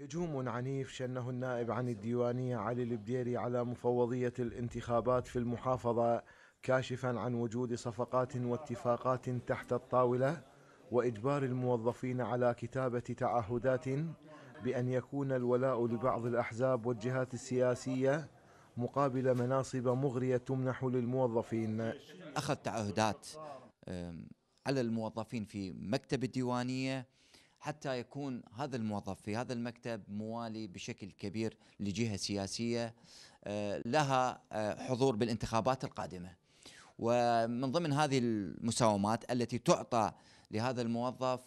هجوم عنيف شنه النائب عن الديوانية علي البديري على مفوضية الانتخابات في المحافظة كاشفا عن وجود صفقات واتفاقات تحت الطاولة وإجبار الموظفين على كتابة تعهدات بأن يكون الولاء لبعض الأحزاب والجهات السياسية مقابل مناصب مغرية تمنح للموظفين أخذ تعهدات على الموظفين في مكتب الديوانية حتى يكون هذا الموظف في هذا المكتب موالي بشكل كبير لجهه سياسيه آه، لها آه، حضور بالانتخابات القادمه. ومن ضمن هذه المساومات التي تعطى لهذا الموظف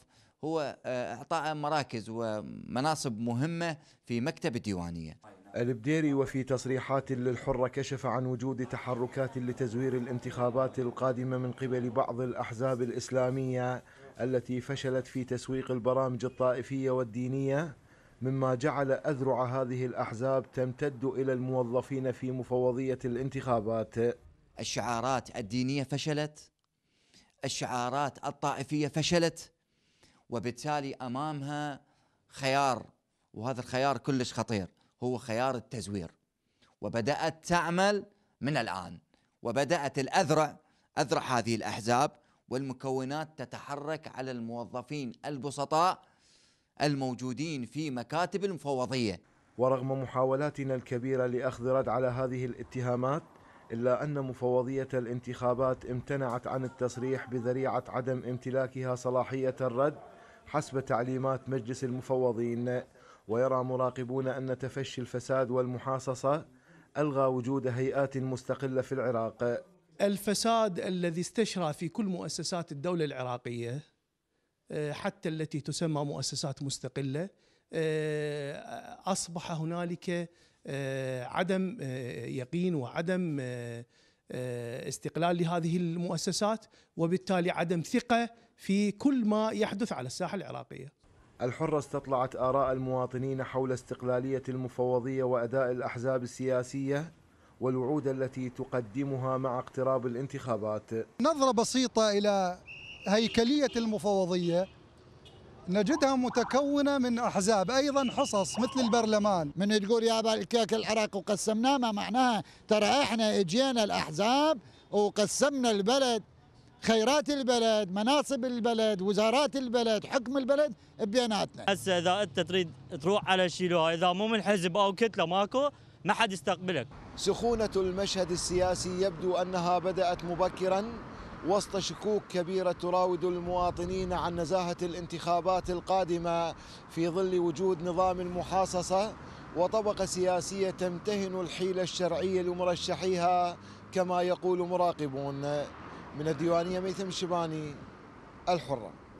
هو آه، اعطاء مراكز ومناصب مهمه في مكتب الديوانيه. البديري وفي تصريحات للحرة كشف عن وجود تحركات لتزوير الانتخابات القادمة من قبل بعض الأحزاب الإسلامية التي فشلت في تسويق البرامج الطائفية والدينية مما جعل أذرع هذه الأحزاب تمتد إلى الموظفين في مفوضية الانتخابات الشعارات الدينية فشلت الشعارات الطائفية فشلت وبالتالي أمامها خيار وهذا الخيار كلش خطير هو خيار التزوير وبدأت تعمل من الآن وبدأت الأذرع أذرع هذه الأحزاب والمكونات تتحرك على الموظفين البسطاء الموجودين في مكاتب المفوضية ورغم محاولاتنا الكبيرة لأخذ رد على هذه الاتهامات إلا أن مفوضية الانتخابات امتنعت عن التصريح بذريعة عدم امتلاكها صلاحية الرد حسب تعليمات مجلس المفوضين ويرى مراقبون أن تفشي الفساد والمحاصصة ألغى وجود هيئات مستقلة في العراق الفساد الذي استشرى في كل مؤسسات الدولة العراقية آه، حتى التي تسمى مؤسسات مستقلة آه، أصبح هنالك آه، عدم يقين وعدم استقلال لهذه المؤسسات وبالتالي عدم ثقة في كل ما يحدث على الساحة العراقية الحرة استطلعت آراء المواطنين حول استقلالية المفوضية وأداء الأحزاب السياسية والوعود التي تقدمها مع اقتراب الانتخابات نظرة بسيطة إلى هيكلية المفوضية نجدها متكونة من أحزاب أيضا حصص مثل البرلمان من تقول يا الكيك العراق وقسمناه ما معناها ترى احنا اجينا الأحزاب وقسمنا البلد خيرات البلد مناصب البلد وزارات البلد حكم البلد بيناتنا هسه اذا انت تريد تروح على شيء اذا مو من حزب او كتله ماكو ما حد يستقبلك سخونه المشهد السياسي يبدو انها بدات مبكرا وسط شكوك كبيرة تراود المواطنين عن نزاهة الانتخابات القادمة في ظل وجود نظام المحاصصه وطبقة سياسية تمتهن الحيلة الشرعية لمرشحيها كما يقول مراقبون من الديوانية ميثم الشباني الحرة